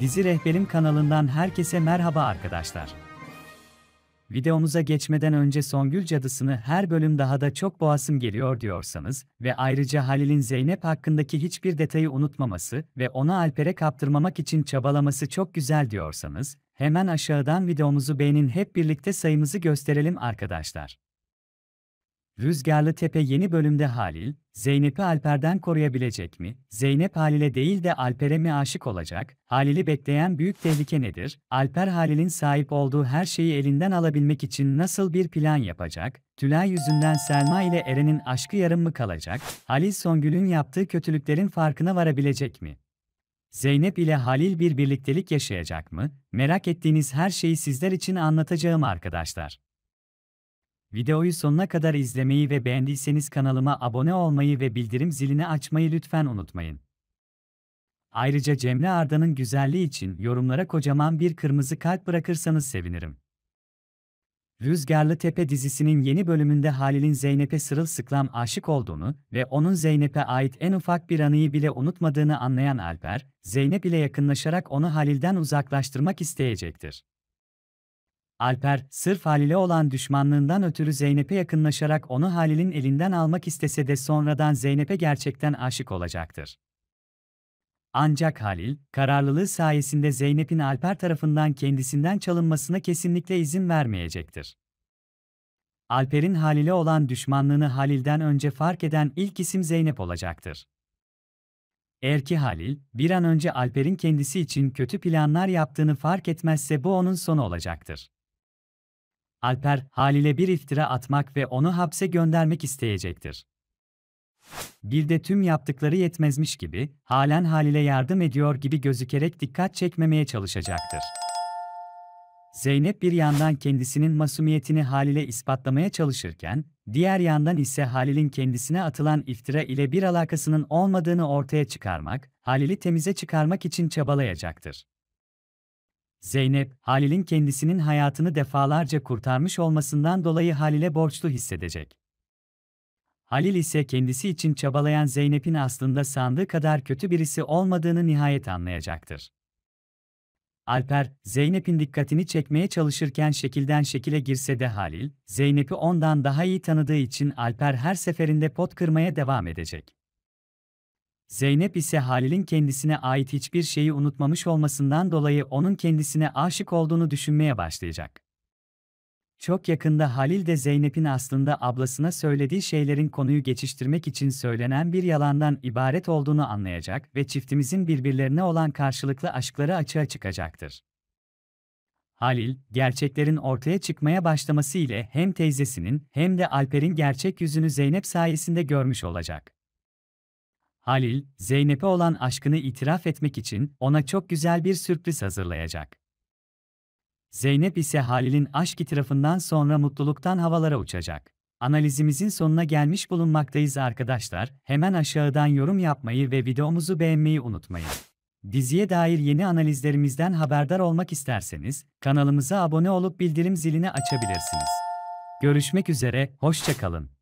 Dizi Rehberim kanalından herkese merhaba arkadaşlar. Videomuza geçmeden önce Songül Cadısı'nı her bölüm daha da çok boğasım geliyor diyorsanız ve ayrıca Halil'in Zeynep hakkındaki hiçbir detayı unutmaması ve onu Alper'e kaptırmamak için çabalaması çok güzel diyorsanız, hemen aşağıdan videomuzu beğenin hep birlikte sayımızı gösterelim arkadaşlar. Rüzgarlı Tepe yeni bölümde Halil, Zeynep'i Alper'den koruyabilecek mi? Zeynep Halil'e değil de Alper'e mi aşık olacak? Halil'i bekleyen büyük tehlike nedir? Alper Halil'in sahip olduğu her şeyi elinden alabilmek için nasıl bir plan yapacak? Tülay yüzünden Selma ile Eren'in aşkı yarım mı kalacak? Halil Songül'ün yaptığı kötülüklerin farkına varabilecek mi? Zeynep ile Halil bir birliktelik yaşayacak mı? Merak ettiğiniz her şeyi sizler için anlatacağım arkadaşlar. Videoyu sonuna kadar izlemeyi ve beğendiyseniz kanalıma abone olmayı ve bildirim zilini açmayı lütfen unutmayın. Ayrıca Cemre Arda'nın güzelliği için yorumlara kocaman bir kırmızı kalp bırakırsanız sevinirim. Rüzgarlı Tepe dizisinin yeni bölümünde Halil'in Zeynep'e sırılsıklam aşık olduğunu ve onun Zeynep'e ait en ufak bir anıyı bile unutmadığını anlayan Alper, Zeynep ile yakınlaşarak onu Halil'den uzaklaştırmak isteyecektir. Alper, sırf Halil'e olan düşmanlığından ötürü Zeynep'e yakınlaşarak onu Halil'in elinden almak istese de sonradan Zeynep'e gerçekten aşık olacaktır. Ancak Halil, kararlılığı sayesinde Zeynep'in Alper tarafından kendisinden çalınmasına kesinlikle izin vermeyecektir. Alper'in Halil'e olan düşmanlığını Halil'den önce fark eden ilk isim Zeynep olacaktır. Eğer ki Halil, bir an önce Alper'in kendisi için kötü planlar yaptığını fark etmezse bu onun sonu olacaktır. Alper, Halil'e bir iftira atmak ve onu hapse göndermek isteyecektir. Bir de tüm yaptıkları yetmezmiş gibi, halen Halil'e yardım ediyor gibi gözükerek dikkat çekmemeye çalışacaktır. Zeynep bir yandan kendisinin masumiyetini Halil'e ispatlamaya çalışırken, diğer yandan ise Halil'in kendisine atılan iftira ile bir alakasının olmadığını ortaya çıkarmak, Halil'i temize çıkarmak için çabalayacaktır. Zeynep, Halil'in kendisinin hayatını defalarca kurtarmış olmasından dolayı Halil'e borçlu hissedecek. Halil ise kendisi için çabalayan Zeynep'in aslında sandığı kadar kötü birisi olmadığını nihayet anlayacaktır. Alper, Zeynep'in dikkatini çekmeye çalışırken şekilden şekile girse de Halil, Zeynep'i ondan daha iyi tanıdığı için Alper her seferinde pot kırmaya devam edecek. Zeynep ise Halil'in kendisine ait hiçbir şeyi unutmamış olmasından dolayı onun kendisine aşık olduğunu düşünmeye başlayacak. Çok yakında Halil de Zeynep'in aslında ablasına söylediği şeylerin konuyu geçiştirmek için söylenen bir yalandan ibaret olduğunu anlayacak ve çiftimizin birbirlerine olan karşılıklı aşkları açığa çıkacaktır. Halil, gerçeklerin ortaya çıkmaya başlaması ile hem teyzesinin hem de Alper'in gerçek yüzünü Zeynep sayesinde görmüş olacak. Halil, Zeynep'e olan aşkını itiraf etmek için ona çok güzel bir sürpriz hazırlayacak. Zeynep ise Halil'in aşk itirafından sonra mutluluktan havalara uçacak. Analizimizin sonuna gelmiş bulunmaktayız arkadaşlar. Hemen aşağıdan yorum yapmayı ve videomuzu beğenmeyi unutmayın. Diziye dair yeni analizlerimizden haberdar olmak isterseniz kanalımıza abone olup bildirim zilini açabilirsiniz. Görüşmek üzere, hoşçakalın.